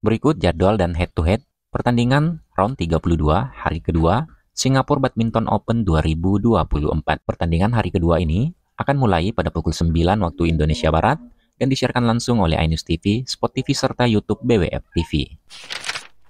Berikut jadwal dan head-to-head pertandingan round 32 hari kedua Singapore Badminton Open 2024. Pertandingan hari kedua ini akan mulai pada pukul 9 waktu Indonesia Barat dan disiarkan langsung oleh iNews TV, Spot TV, serta YouTube BWF TV.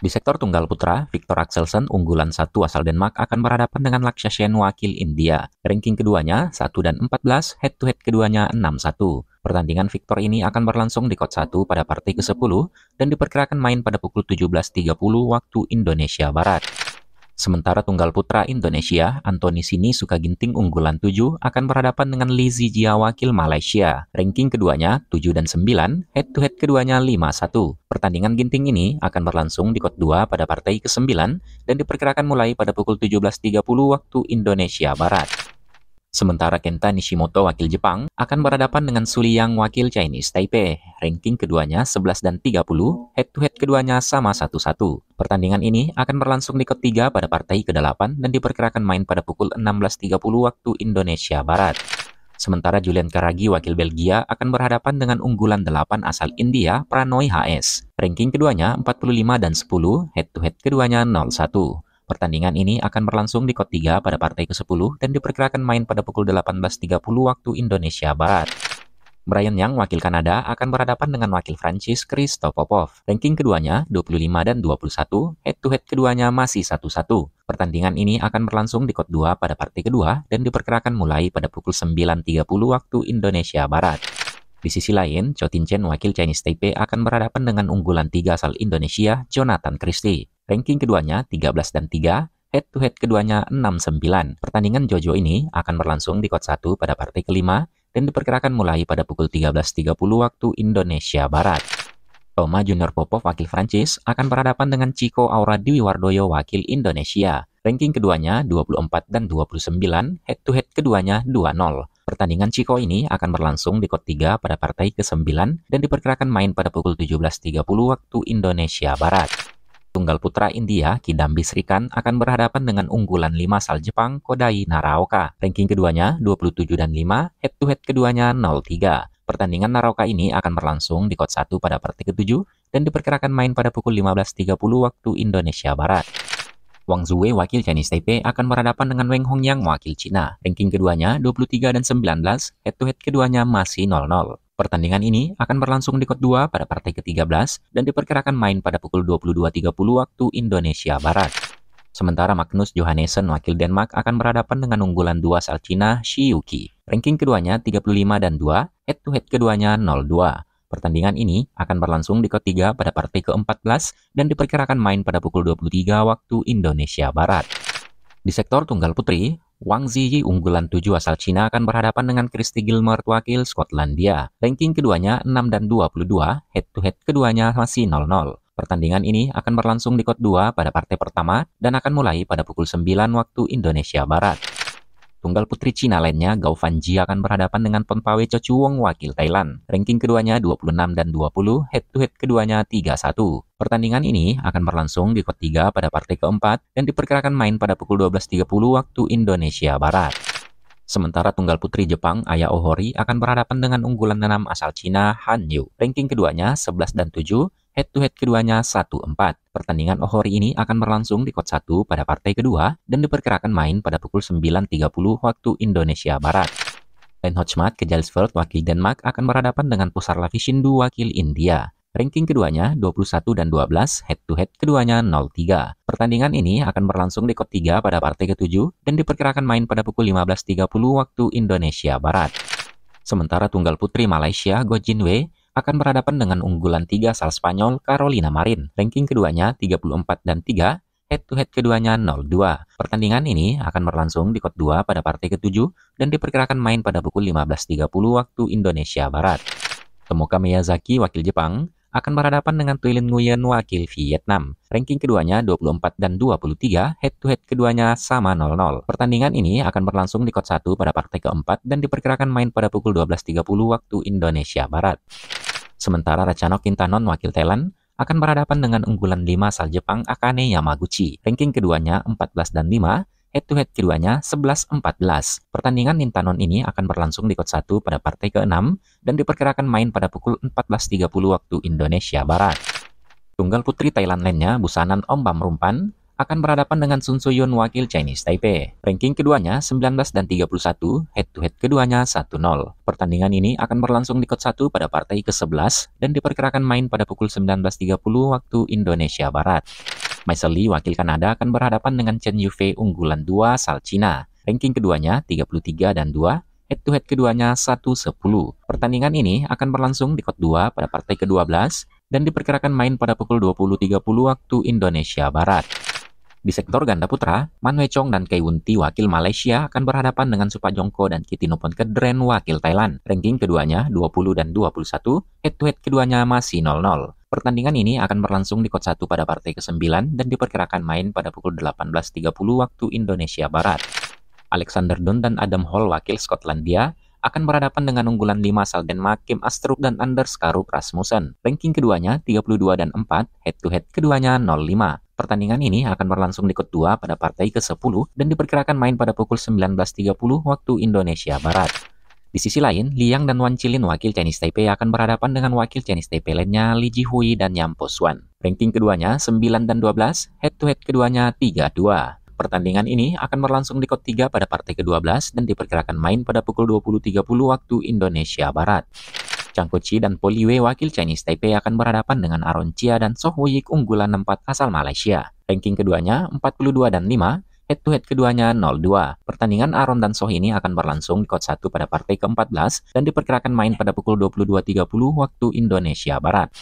Di sektor tunggal putra, Victor Axelsen, unggulan satu asal Denmark, akan berhadapan dengan Lakshya Sen, wakil India. Ranking keduanya 1 dan 14, head-to-head -head keduanya 6-1. Pertandingan Victor ini akan berlangsung di kot 1 pada partai ke-10 dan diperkirakan main pada pukul 17.30 waktu Indonesia Barat. Sementara tunggal putra Indonesia, Anthony Sini suka ginting unggulan 7 akan berhadapan dengan Lee Zijia wakil Malaysia. Ranking keduanya 7 dan 9, head-to-head -head keduanya 5-1. Pertandingan ginting ini akan berlangsung di kot 2 pada partai ke-9 dan diperkirakan mulai pada pukul 17.30 waktu Indonesia Barat. Sementara Kenta Nishimoto wakil Jepang akan berhadapan dengan Suli Yang wakil Chinese Taipei. Ranking keduanya 11 dan 30, head to head keduanya sama 1-1. Pertandingan ini akan berlangsung di ketiga pada partai ke-8 dan diperkirakan main pada pukul 16.30 waktu Indonesia Barat. Sementara Julian Karagi wakil Belgia akan berhadapan dengan unggulan 8 asal India Pranoy HS. Ranking keduanya 45 dan 10, head to head keduanya 0-1. Pertandingan ini akan berlangsung di Kot 3 pada partai ke-10 dan diperkirakan main pada pukul 18.30 waktu Indonesia Barat. Brian Yang, wakil Kanada, akan berhadapan dengan wakil Francis Christophe Popov. Ranking keduanya 25 dan 21, head-to-head -head keduanya masih 1-1. Pertandingan ini akan berlangsung di Kot 2 pada partai kedua dan diperkirakan mulai pada pukul 9.30 waktu Indonesia Barat. Di sisi lain, Cho Tin Chen wakil Chinese Taipei akan berhadapan dengan unggulan tiga asal Indonesia, Jonathan Christie. Ranking keduanya 13 dan 3, head-to-head keduanya 6-9. Pertandingan Jojo ini akan berlangsung di Kot 1 pada partai kelima dan diperkirakan mulai pada pukul 13.30 waktu Indonesia Barat. Thomas Junior Popov wakil Prancis akan berhadapan dengan Chico Aura Diwiwardoyo wakil Indonesia. Ranking keduanya 24 dan 29, head-to-head -head keduanya 2-0. Pertandingan Chico ini akan berlangsung di Kot 3 pada partai ke-9 dan diperkirakan main pada pukul 17.30 waktu Indonesia Barat. Tunggal putra India, Kidambi Srikan akan berhadapan dengan unggulan 5 asal Jepang, Kodai Naraoka. Ranking keduanya 27 dan 5, head-to-head -head keduanya 0-3. Pertandingan Naraoka ini akan berlangsung di Kot 1 pada partai ke-7 dan diperkirakan main pada pukul 15.30 waktu Indonesia Barat. Wang Zuwei wakil Chinese Taipei akan berhadapan dengan Wang Hongyang wakil Cina. Ranking keduanya 23 dan 19, head-to-head keduanya masih 0-0. Pertandingan ini akan berlangsung di Kot 2 pada partai ke-13 dan diperkirakan main pada pukul 22.30 waktu Indonesia Barat. Sementara Magnus Johannesen, wakil Denmark akan berhadapan dengan unggulan dua asal Cina, Shi Yuki. Ranking keduanya 35 dan 2, head-to-head -head keduanya 0-2. Pertandingan ini akan berlangsung di ketiga pada partai ke-14 dan diperkirakan main pada pukul 23 waktu Indonesia Barat. Di sektor tunggal putri, Wang Ziyi unggulan 7 asal Cina akan berhadapan dengan Christy Gilmore wakil Skotlandia. Ranking keduanya 6 dan 22, head-to-head -head keduanya masih 0-0. Pertandingan ini akan berlangsung di kot 2 pada partai pertama dan akan mulai pada pukul 9 waktu Indonesia Barat. Tunggal putri Cina lainnya Gao Fanji akan berhadapan dengan Ponpawe Chochuwong wakil Thailand. Ranking keduanya 26 dan 20, head to head keduanya 3-1. Pertandingan ini akan berlangsung di kot 3 pada partai keempat dan diperkirakan main pada pukul 12.30 waktu Indonesia Barat. Sementara tunggal putri Jepang Aya Ohori akan berhadapan dengan unggulan enam asal Cina Han Yu. Ranking keduanya 11 dan 7, head to head keduanya 1-4. Pertandingan Ohori ini akan berlangsung di kot 1 pada partai kedua dan diperkirakan main pada pukul 9.30 waktu Indonesia Barat. Len Hotchmat ke Jalsfeld, wakil Denmark akan berhadapan dengan Pusarla Lavishindu wakil India. Ranking keduanya 21 dan 12, head to head keduanya 03. Pertandingan ini akan berlangsung di kot 3 pada partai ke-7 dan diperkirakan main pada pukul 15.30 waktu Indonesia Barat. Sementara tunggal putri Malaysia Go Jin Wei akan berhadapan dengan unggulan 3 asal Spanyol Carolina Marin. Ranking keduanya 34 dan 3, head-to-head keduanya 02. Pertandingan ini akan berlangsung di Kot 2 pada partai ke-7 dan diperkirakan main pada pukul 15.30 waktu Indonesia Barat. Tomoka Miyazaki, wakil Jepang, akan berhadapan dengan Tuilin Nguyen, wakil Vietnam. Ranking keduanya 24 dan 23, head-to-head -head keduanya sama 0-0. Pertandingan ini akan berlangsung di Kot 1 pada partai keempat dan diperkirakan main pada pukul 12.30 waktu Indonesia Barat. Sementara Rachano Kintanon wakil Thailand akan berhadapan dengan unggulan 5 asal Jepang Akane Yamaguchi. Ranking keduanya 14 dan 5, head-to-head keduanya 11-14. Pertandingan Nintanon ini akan berlangsung di kot 1 pada partai ke-6 dan diperkirakan main pada pukul 14.30 waktu Indonesia Barat. Tunggal putri Thailand lainnya, Busanan Ombam Rumpan, akan berhadapan dengan Sun Soyun wakil Chinese Taipei. Ranking keduanya 19 dan 31, head-to-head -head keduanya 1-0. Pertandingan ini akan berlangsung di kot 1 pada partai ke-11 dan diperkirakan main pada pukul 19.30 waktu Indonesia Barat. Maisel Lee wakil Kanada akan berhadapan dengan Chen Yufei unggulan 2 asal Cina. Ranking keduanya 33 dan 2, head to head keduanya 1-10. Pertandingan ini akan berlangsung di kot 2 pada partai ke-12 dan diperkirakan main pada pukul 20.30 waktu Indonesia Barat. Di sektor ganda putra, Man Chong dan Kei Wunti wakil Malaysia akan berhadapan dengan Supa Jongko dan Kitinopon Kedren wakil Thailand. Ranking keduanya 20 dan 21, head-to-head keduanya masih 0-0. Pertandingan ini akan berlangsung di Kot 1 pada partai ke-9 dan diperkirakan main pada pukul 18.30 waktu Indonesia Barat. Alexander Dunn dan Adam Hall wakil Skotlandia akan berhadapan dengan unggulan 5 asal Denmark Kim Astrup dan Anders Karup Rasmussen. Ranking keduanya 32 dan 4, head-to-head -head keduanya 05. Pertandingan ini akan berlangsung di kot 2 pada partai ke-10 dan diperkirakan main pada pukul 19.30 waktu Indonesia Barat. Di sisi lain, Liang dan Wan Chilin wakil Chinese Taipei akan berhadapan dengan wakil Chinese Taipei lainnya Li Jihui dan Yang Po Ranking keduanya 9 dan 12, head-to-head -head keduanya 3-2. Pertandingan ini akan berlangsung di Kot 3 pada partai ke-12 dan diperkirakan main pada pukul 20.30 waktu Indonesia Barat. Chang Kuchi dan Poliwe wakil Chinese Taipei akan berhadapan dengan Aron Chia dan Soh Woyik unggulan 4 asal Malaysia. Ranking keduanya 42 dan 5, head to head keduanya 0-2. Pertandingan Aron dan Soh ini akan berlangsung di kot 1 pada partai ke-14 dan diperkirakan main pada pukul 22.30 waktu Indonesia Barat.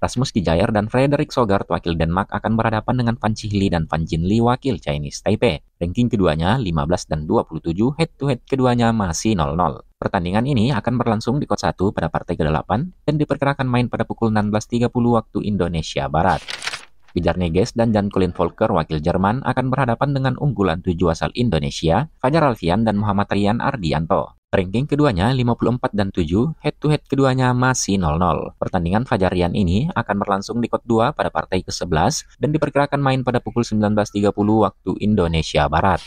Rasmus Kijayer dan Frederik Sogard wakil Denmark akan berhadapan dengan Pan Chihli dan Pan Jinli wakil Chinese Taipei. Ranking keduanya 15 dan 27 head to head keduanya masih 0-0. Pertandingan ini akan berlangsung di Kota 1 pada partai ke-8 dan diperkirakan main pada pukul 16.30 waktu Indonesia Barat. Bijar Neges dan Jan Colin Volker wakil Jerman akan berhadapan dengan unggulan tujuh asal Indonesia, Fajar Alfian dan Muhammad Rian Ardianto. Ranking keduanya 54 dan 7, head-to-head -head keduanya masih 0-0. Pertandingan Fajarian ini akan berlangsung di kot 2 pada partai ke-11 dan diperkirakan main pada pukul 19.30 waktu Indonesia Barat.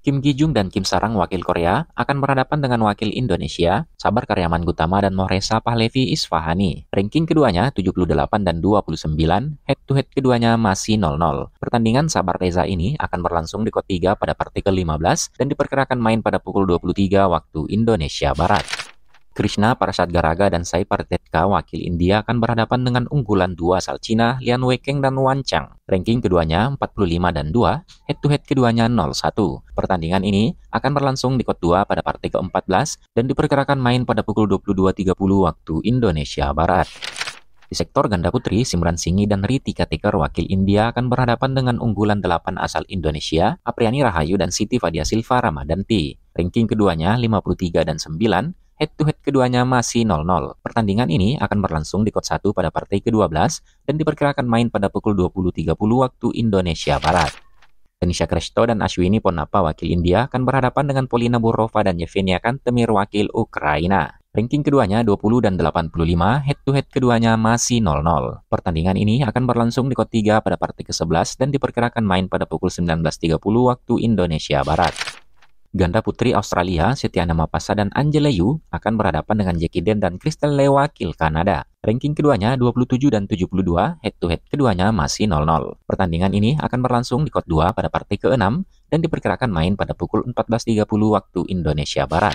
Kim Ki Jung dan Kim Sarang wakil Korea akan berhadapan dengan wakil Indonesia, Sabar Karyaman Gutama dan Mohresa Pahlevi Isfahani. Ranking keduanya 78 dan 29, head to head keduanya masih 0-0. Pertandingan Sabar Reza ini akan berlangsung di kot 3 pada partikel ke-15 dan diperkirakan main pada pukul 23 waktu Indonesia Barat. Krishna Garaga dan Sai Partetka wakil India akan berhadapan dengan unggulan dua asal Cina Lian Weikeng dan Wan Chang. Ranking keduanya 45 dan 2, head to head keduanya 0-1. Pertandingan ini akan berlangsung di Kot 2 pada partai ke-14 dan diperkirakan main pada pukul 22.30 waktu Indonesia Barat. Di sektor ganda putri, Simran Singi dan Riti Katikar wakil India akan berhadapan dengan unggulan 8 asal Indonesia, Apriani Rahayu dan Siti Fadia Silva Ramadanti. Ranking keduanya 53 dan 9, Head to head keduanya masih 0-0. Pertandingan ini akan berlangsung di kot 1 pada partai ke-12 dan diperkirakan main pada pukul 20.30 waktu Indonesia Barat. Tanisha Kresto dan Ashwini Ponapa wakil India akan berhadapan dengan Polina Burova dan Yevgenia Kantemir wakil Ukraina. Ranking keduanya 20 dan 85, head to -head keduanya masih 0-0. Pertandingan ini akan berlangsung di kot 3 pada partai ke-11 dan diperkirakan main pada pukul 19.30 waktu Indonesia Barat. Ganda putri Australia, Setiana Mapasa dan Angela Yu akan berhadapan dengan Jackie Den dan Crystal Lewakil Kanada. Ranking keduanya 27 dan 72, head-to-head -head keduanya masih 0-0. Pertandingan ini akan berlangsung di Kot 2 pada partai ke-6 dan diperkirakan main pada pukul 14.30 waktu Indonesia Barat.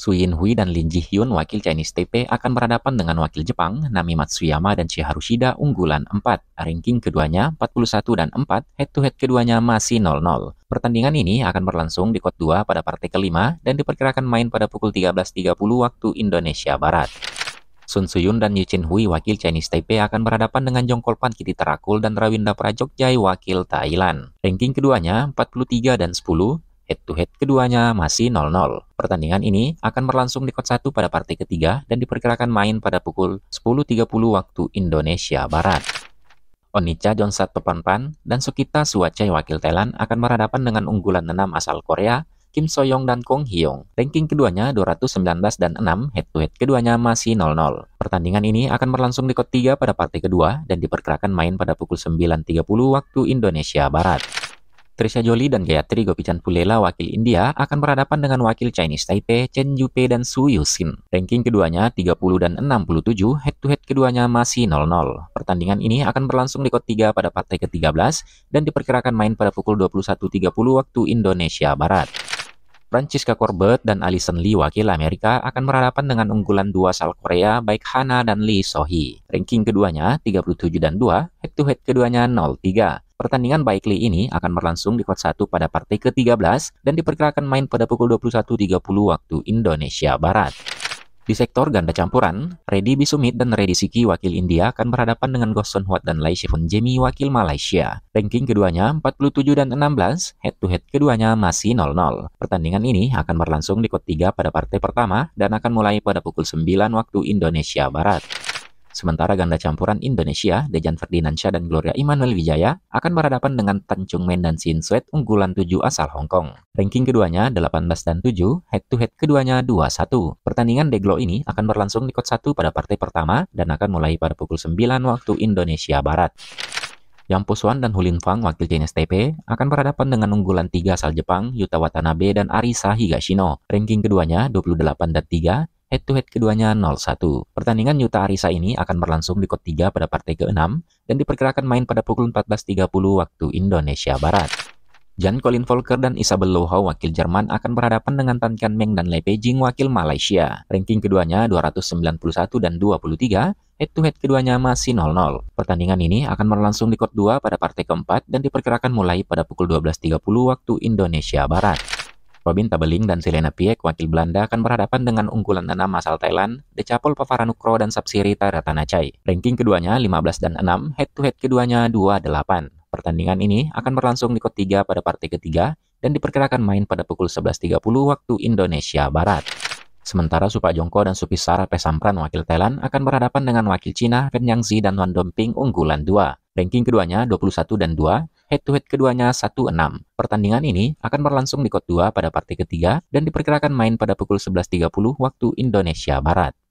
Su Yinhui dan Lin Ji Hyun, wakil Chinese Taipei akan berhadapan dengan wakil Jepang Nami Matsuyama dan Shiharu Shida unggulan 4. Ranking keduanya 41 dan 4, head to head keduanya masih 0-0. Pertandingan ini akan berlangsung di Kot 2 pada partai kelima dan diperkirakan main pada pukul 13.30 waktu Indonesia Barat. Sun Suyun dan Yu Chin Hui wakil Chinese Taipei akan berhadapan dengan Jongkol Pan Kiti Terakul dan Rawinda Prajok Jai, wakil Thailand. Ranking keduanya 43 dan 10, Head to head keduanya masih 0-0. Pertandingan ini akan berlangsung di Kot 1 pada partai ketiga dan diperkirakan main pada pukul 10.30 waktu Indonesia Barat. Onicha Jonsat Pepanpan dan Sukita Suwacai wakil Thailand akan berhadapan dengan unggulan 6 asal Korea Kim Soyong dan Kong Hyong. Ranking keduanya 219 dan 6, head-to-head -head keduanya masih 0-0. Pertandingan ini akan berlangsung di kot 3 pada partai kedua dan diperkirakan main pada pukul 9.30 waktu Indonesia Barat. Trisha Jolie dan Gayatri Gopichan Pulela wakil India akan berhadapan dengan wakil Chinese Taipei Chen Yupe dan Su Yuxin. Ranking keduanya 30 dan 67, head to head keduanya masih 0-0. Pertandingan ini akan berlangsung di kot 3 pada partai ke-13 dan diperkirakan main pada pukul 21.30 waktu Indonesia Barat. Francisca Corbett dan Alison Lee wakil Amerika akan berhadapan dengan unggulan dua asal Korea baik Hana dan Lee Sohee. Ranking keduanya 37 dan 2, head to head keduanya 0-3. Pertandingan Baikli ini akan berlangsung di Kot 1 pada partai ke-13 dan diperkirakan main pada pukul 21.30 waktu Indonesia Barat. Di sektor ganda campuran, Reddy Bisumit dan Reddy Siki wakil India akan berhadapan dengan Goson Huat dan Lai Shifun Jemi wakil Malaysia. Ranking keduanya 47 dan 16, head to head keduanya masih 0-0. Pertandingan ini akan berlangsung di kot 3 pada partai pertama dan akan mulai pada pukul 9 waktu Indonesia Barat. Sementara ganda campuran Indonesia, Dejan Ferdinandsyah dan Gloria Immanuel Wijaya akan berhadapan dengan Tan Chung Men dan Sin Sweat unggulan 7 asal Hong Kong. Ranking keduanya 18 dan 7, head-to-head keduanya 2-1. Pertandingan Deglo ini akan berlangsung di kot 1 pada partai pertama dan akan mulai pada pukul 9 waktu Indonesia Barat. Yang Puswan dan Hulin Fang, wakil TP, akan berhadapan dengan unggulan tiga asal Jepang, Yuta Watanabe dan Arisa Higashino. Ranking keduanya 28 dan 3, Head to head keduanya 0-1. Pertandingan Yuta Arisa ini akan berlangsung di kot 3 pada partai ke-6 dan diperkirakan main pada pukul 14.30 waktu Indonesia Barat. Jan Colin Volker dan Isabel Loha wakil Jerman akan berhadapan dengan Tan Kian Meng dan Lei Beijing wakil Malaysia. Ranking keduanya 291 dan 23, head to head keduanya masih 0-0. Pertandingan ini akan berlangsung di kot 2 pada partai keempat dan diperkirakan mulai pada pukul 12.30 waktu Indonesia Barat. Robin Tabeling dan Selena Piek, wakil Belanda, akan berhadapan dengan unggulan enam asal Thailand, Decapol Pavaranukro dan Sapsirita Ratanachai. Ranking keduanya 15 dan 6, head-to-head -head keduanya 28. Pertandingan ini akan berlangsung di kot 3 pada partai ketiga dan diperkirakan main pada pukul 11.30 waktu Indonesia Barat. Sementara Supa Jongko dan Supisara Pesampran wakil Thailand akan berhadapan dengan wakil Cina Fen Yangzi dan Wan Domping unggulan 2. Ranking keduanya 21 dan 2, head to head keduanya 1-6. Pertandingan ini akan berlangsung di Kot 2 pada partai ketiga dan diperkirakan main pada pukul 11.30 waktu Indonesia Barat.